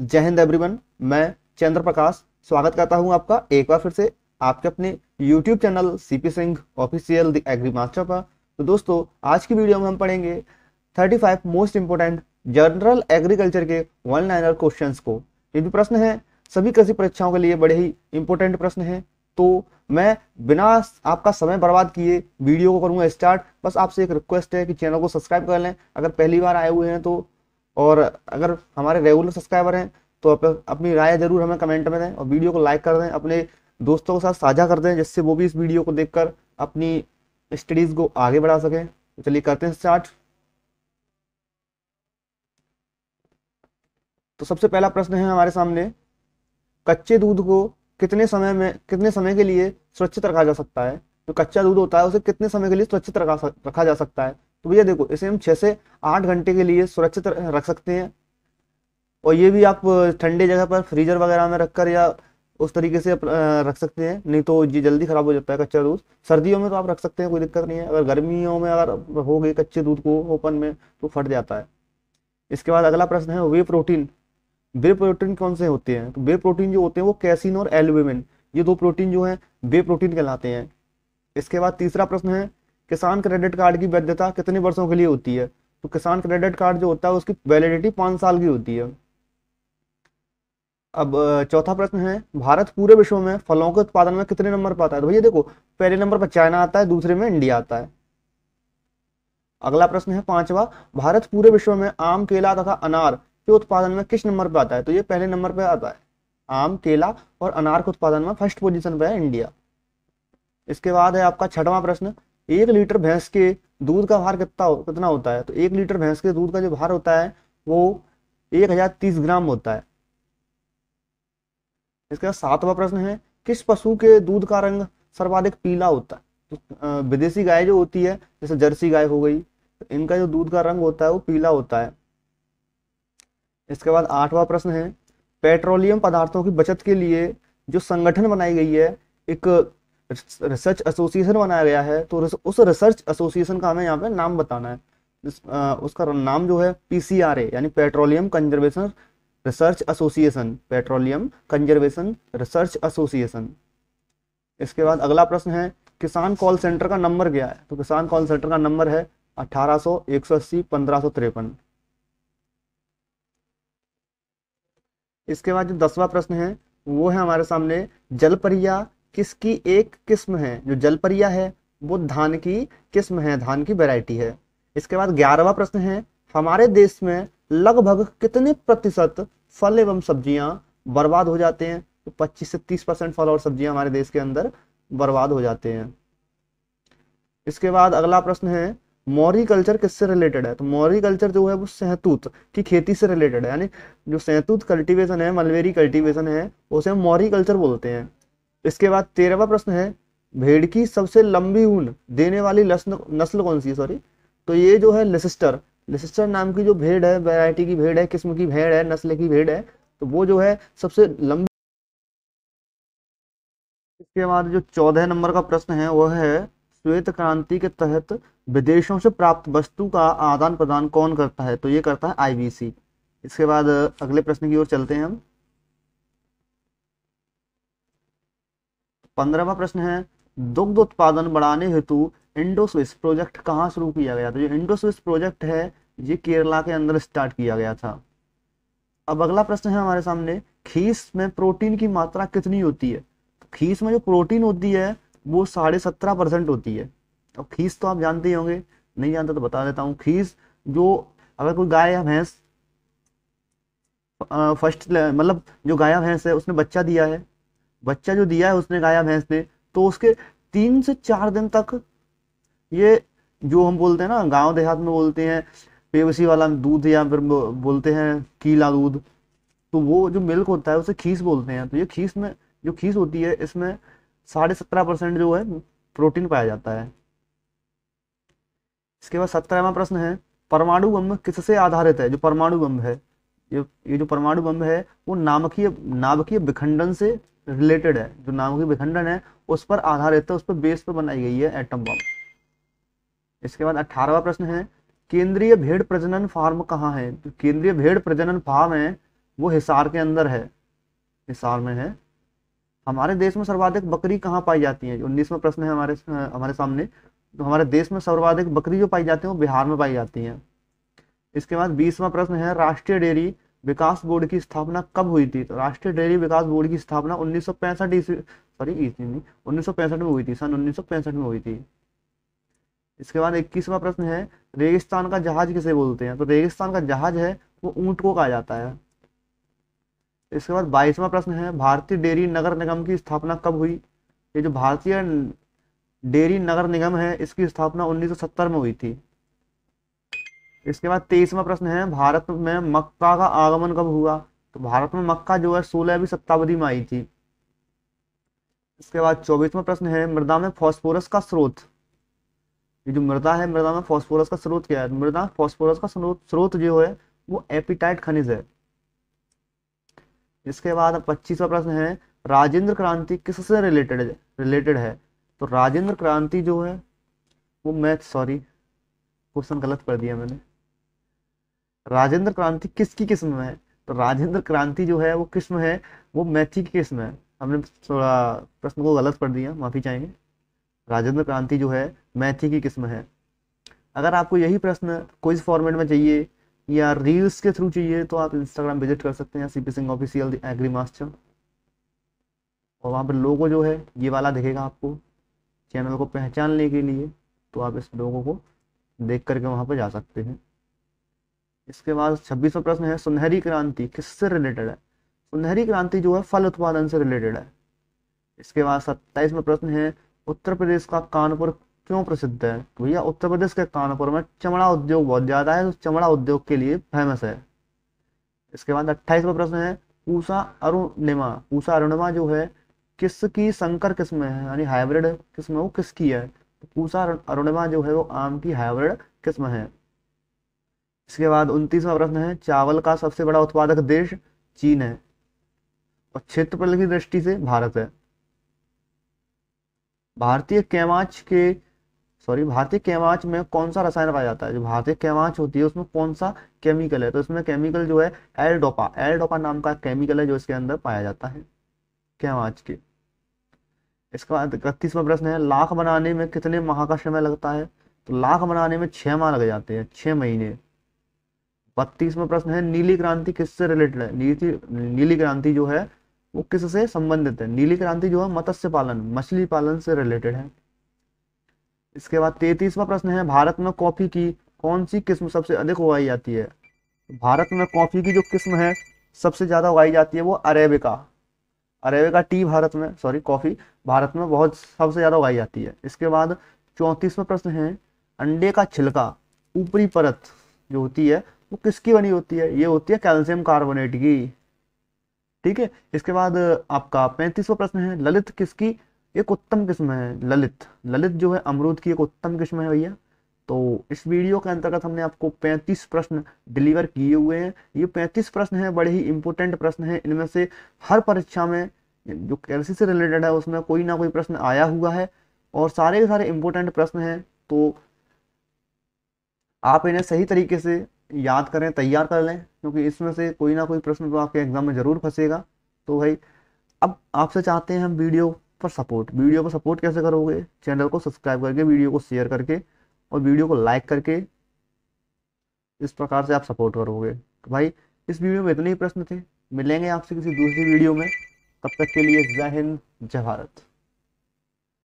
जय हिंद एवरीवन मैं चंद्र प्रकाश स्वागत करता हूं आपका एक बार फिर से आपके अपने YouTube channel CP Singh official the agri master पर तो दोस्तों आज की वीडियो में हम पढ़ेंगे 35 मोस्ट इंपोर्टेंट जनरल एग्रीकल्चर के वन लाइनर क्वेश्चन को ये भी प्रश्न है सभी कृषि परीक्षाओं के लिए बड़े ही इंपॉर्टेंट प्रश्न है तो मैं बिना आपका समय बर्बाद किए वीडियो को करूंगा स्टार्ट बस आपसे एक रिक्वेस्ट है कि चैनल को सब्सक्राइब कर लें अगर पहली बार आए हुए हैं तो और अगर हमारे रेगुलर सब्सक्राइबर हैं तो अपनी राय ज़रूर हमें कमेंट में दें और वीडियो को लाइक कर दें अपने दोस्तों के साथ साझा कर दें जिससे वो भी इस वीडियो को देखकर अपनी स्टडीज़ को आगे बढ़ा सकें तो चलिए करते हैं स्टार्ट तो सबसे पहला प्रश्न है हमारे सामने कच्चे दूध को कितने समय में कितने समय के लिए सुरक्षित रखा जा सकता है जो तो कच्चा दूध होता है उसे कितने समय के लिए सुरक्षित रखा रखा जा सकता है तो भैया देखो इसे हम छः से आठ घंटे के लिए सुरक्षित रख सकते हैं और ये भी आप ठंडे जगह पर फ्रीजर वगैरह में रखकर या उस तरीके से रख सकते हैं नहीं तो ये जल्दी ख़राब हो जाता है कच्चा दूध सर्दियों में तो आप रख सकते हैं कोई दिक्कत नहीं है अगर गर्मियों में अगर हो गए कच्चे दूध को ओपन में तो फट जाता है इसके बाद अगला प्रश्न है वे प्रोटीन वे प्रोटीन कौन से होते हैं तो वे प्रोटीन जो होते हैं वो कैसिन और एल्ब्यूमिन ये दो प्रोटीन जो है वे प्रोटीन कहलाते हैं इसके बाद तीसरा प्रश्न है किसान क्रेडिट कार्ड की वैधता कितने वर्षों के लिए होती है तो किसान क्रेडिट कार्ड जो होता है उसकी वैलिडिटी पांच साल की होती है अब चौथा प्रश्न है भारत पूरे विश्व में फलों के उत्पादन में कितने नंबर पर आता है तो भैया देखो पहले नंबर पर चाइना आता है दूसरे में इंडिया आता है अगला प्रश्न है पांचवा भारत पूरे विश्व में आम केला तथा अनार के उत्पादन में किस नंबर पर आता है तो ये पहले नंबर पर आता है आम केला और अनार के उत्पादन में फर्स्ट पोजिशन पर है इंडिया इसके बाद है आपका छठवां प्रश्न एक लीटर भैंस के दूध का भार कितना कितना होता है तो एक लीटर भैंस के दूध का जो भार होता है वो एक हजार तीस ग्राम होता है इसका सातवां प्रश्न है किस पशु के दूध का रंग सर्वाधिक पीला होता है तो विदेशी गाय जो होती है जैसे जर्सी गाय हो गई तो इनका जो दूध का रंग होता है वो पीला होता है इसके बाद आठवां प्रश्न है पेट्रोलियम पदार्थों की बचत के लिए जो संगठन बनाई गई है एक रिसर्च एसोसिएशन बनाया गया है तो उस रिसर्च एसोसिएशन का हमें यहाँ पे नाम बताना है इस, आ, उसका नाम जो है पीसीआरए यानी petroleum conservation research association petroleum conservation research association इसके बाद अगला प्रश्न है किसान कॉल सेंटर का नंबर क्या है तो किसान कॉल सेंटर का नंबर है अठारह सौ एक सौ अस्सी पंद्रह तिरपन इसके बाद जो दसवा प्रश्न है वो है हमारे सामने जलपरिया किसकी एक किस्म है जो जलपरिया है वो धान की किस्म है धान की वेराइटी है इसके बाद ग्यारहवा प्रश्न है हमारे देश में लगभग कितने प्रतिशत फल एवं सब्जियां बर्बाद हो जाते हैं तो 25 से 30 परसेंट फल और सब्जियां हमारे देश के अंदर बर्बाद हो जाते हैं इसके बाद अगला प्रश्न है मौरी कल्चर किससे रिलेटेड है तो मौरी कल्चर जो है वो सहतूत की खेती से रिलेटेड है यानी जो सहतूत कल्टीवेशन है मलवेरी कल्टीवेशन है उसे हम मौरी कल्चर बोलते हैं इसके बाद तेरहवा प्रश्न है भेड़ की सबसे लंबी ऊन देने वाली नस्ल कौन सी है सॉरी तो ये जो है लेसिस्टर लेसिस्टर नाम की जो भेड़ है वैरायटी की भेड़ है किस्म की भेड़ है नस्ल की भेड़ है तो वो जो है सबसे लंबी इसके बाद जो चौदह नंबर का प्रश्न है वो है श्वेत क्रांति के तहत विदेशों से प्राप्त वस्तु का आदान प्रदान कौन करता है तो ये करता है आईबीसी इसके बाद अगले प्रश्न की ओर चलते हैं हम पंद्रहवा प्रश्न है दुग्ध उत्पादन बढ़ाने हेतु इंडो स्विस प्रोजेक्ट कहाँ शुरू किया गया था तो जो इंडो स्विस प्रोजेक्ट है ये केरला के अंदर स्टार्ट किया गया था अब अगला प्रश्न है हमारे सामने खीस में प्रोटीन की मात्रा कितनी होती है तो खीस में जो प्रोटीन होती है वो साढ़े सत्रह परसेंट होती है अब खीस तो आप जानते ही होंगे नहीं जानते तो बता देता हूँ खीस जो अगर कोई गाय या भैंस फर्स्ट मतलब जो गाय भैंस है उसने बच्चा दिया है बच्चा जो दिया है उसने गाया भैंस ने तो उसके तीन से चार दिन तक ये जो हम बोलते हैं ना गांव देहात में बोलते हैं पेवसी वाला दूध या फिर बोलते हैं कीला दूध तो वो जो मिल्क होता है उसे खीस बोलते हैं तो ये खीस में जो खीस होती है इसमें साढ़े सत्रह परसेंट जो है प्रोटीन पाया जाता है इसके बाद सत्रहवा प्रश्न है परमाणु बम किससे आधारित है जो परमाणु बम है ये ये जो परमाणु बम है वो नामकीय नाभकीय विखंडन से रिलेटेड है जो नाम की विखंडन है उस पर आधारित है उस पर बेस पर बनाई गई है एटम बम इसके बाद अठारहवा प्रश्न है केंद्रीय भेड़ प्रजनन फार्म कहाँ है तो केंद्रीय भेड़ प्रजनन फार्म है वो हिसार के अंदर है हिसार में है हमारे देश में सर्वाधिक बकरी कहाँ पाई जाती है उन्नीसवा प्रश्न है हमारे हमारे सामने तो हमारे देश में सर्वाधिक बकरी जो पाई जाती है वो बिहार में पाई जाती है इसके बाद बीसवा प्रश्न है राष्ट्रीय डेयरी विकास बोर्ड की स्थापना कब हुई थी तो राष्ट्रीय डेयरी विकास बोर्ड की स्थापना उन्नीस सौ पैंसठ सॉरी ईस्वी नहीं उन्नीस में हुई थी सन उन्नीस में हुई थी इसके बाद इक्कीसवा प्रश्न है रेगिस्तान का जहाज किसे बोलते हैं तो रेगिस्तान का जहाज है वो ऊंट को कहा जाता है इसके बाद बाईसवा प्रश्न है भारतीय डेयरी नगर निगम की स्थापना कब हुई ये जो भारतीय डेयरी नगर निगम है इसकी स्थापना 1970 में हुई थी इसके बाद तेईसवा प्रश्न है भारत में मक्का का आगमन कब हुआ तो भारत में मक्का जो है सोलहवीं शताब्दी में आई थी इसके बाद चौबीसवा प्रश्न है मृदा में फॉस्फोरस का स्रोत ये जो मृदा है मृदा में फॉस्फोरस का स्रोत क्या है मृदा फॉस्फोरस का स्रोत जो है वो एपिटाइट खनिज है इसके बाद पच्चीसवा प्रश्न है राजेंद्र क्रांति किससे रिलेटेड रिलेटेड है तो राजेंद्र क्रांति जो है वो मैथ सॉरी क्वेश्चन गलत कर दिया मैंने राजेंद्र क्रांति किसकी किस्म है तो राजेंद्र क्रांति जो है वो किस्म है वो मैथी की किस्म है हमने थोड़ा प्रश्न को गलत पढ़ दिया माफ़ी चाहेंगे राजेंद्र क्रांति जो है मैथी की किस्म है अगर आपको यही प्रश्न कोई फॉर्मेट में चाहिए या रील्स के थ्रू चाहिए तो आप इंस्टाग्राम विजिट कर सकते हैं C P Singh official agri master और वहाँ पर लोगो जो है ये वाला दिखेगा आपको चैनल को पहचानने के लिए तो आप इस लोगों को देख करके वहाँ पर जा सकते हैं इसके बाद छब्बीसवा प्रश्न है सुनहरी क्रांति किससे रिलेटेड है सुनहरी क्रांति जो है फल उत्पादन से रिलेटेड है इसके बाद सत्ताईसवा प्रश्न है उत्तर प्रदेश का कानपुर क्यों प्रसिद्ध है तो भैया उत्तर प्रदेश के कानपुर में चमड़ा उद्योग बहुत ज्यादा है तो चमड़ा उद्योग के लिए फेमस है इसके बाद अट्ठाईसवा प्रश्न है ऊषा अरुणिमा ऊषा अरुणिमा जो है किसकी संकर किस्म है यानी हाइब्रिड किस्म है वो किसकी है ऊषा तो अरुणिमा जो है वो आम की हाइब्रिड किस्म है इसके बाद उनतीसवा प्रश्न है चावल का सबसे बड़ा उत्पादक देश चीन है और क्षेत्रफल की दृष्टि से भारत है भारतीय कैमाच के सॉरी भारतीय कैमाच में कौन सा रसायन पाया जाता है जो भारतीय कैमाच होती है उसमें कौन सा केमिकल है तो इसमें केमिकल जो है एलडोपा एलडोपा नाम का केमिकल है जो इसके अंदर पाया जाता है कैमाच के इसके बाद इकतीसवा प्रश्न है लाख बनाने में कितने माह का समय लगता है तो लाख बनाने में छह माह लग जाते हैं छह महीने बत्तीसवा प्रश्न है नीली क्रांति किससे रिलेटेड है नीति नीली क्रांति जो है वो किससे संबंधित है नीली क्रांति जो है मत्स्य पालन मछली पालन से रिलेटेड है इसके बाद तैतीसवा प्रश्न है भारत में कॉफी की कौन सी किस्म सबसे अधिक उगाई जाती है भारत में कॉफी की जो किस्म है सबसे ज्यादा उगाई जाती है वो अरेबिका अरेबिका टी भारत में सॉरी कॉफी भारत में बहुत सबसे ज्यादा उगाई जाती है इसके बाद चौंतीसवा प्रश्न है अंडे का छिलका ऊपरी परत जो होती है वो किसकी बनी होती है ये होती है कैल्शियम कार्बोनेट की ठीक है इसके बाद आपका पैंतीसवा प्रश्न है ललित किसकी एक उत्तम किस्म है ललित ललित जो है अमरूद की एक उत्तम किस्म है भैया तो इस वीडियो के अंतर्गत हमने आपको 35 प्रश्न डिलीवर किए हुए हैं ये 35 प्रश्न हैं बड़े ही इंपॉर्टेंट प्रश्न हैं इनमें से हर परीक्षा में जो कैलसी से रिलेटेड है उसमें कोई ना कोई प्रश्न आया हुआ है और सारे के सारे इंपॉर्टेंट प्रश्न हैं तो आप इन्हें सही तरीके से याद करें तैयार कर लें क्योंकि इसमें से कोई ना कोई प्रश्न तो आपके एग्जाम में ज़रूर फंसेगा तो भाई अब आपसे चाहते हैं हम वीडियो पर सपोर्ट वीडियो पर सपोर्ट कैसे करोगे चैनल को सब्सक्राइब करके वीडियो को शेयर करके और वीडियो को लाइक करके इस प्रकार से आप सपोर्ट करोगे तो भाई इस वीडियो में इतने ही प्रश्न थे मिलेंगे आपसे किसी दूसरी वीडियो में तब तक के लिए जय हिंद जय भारत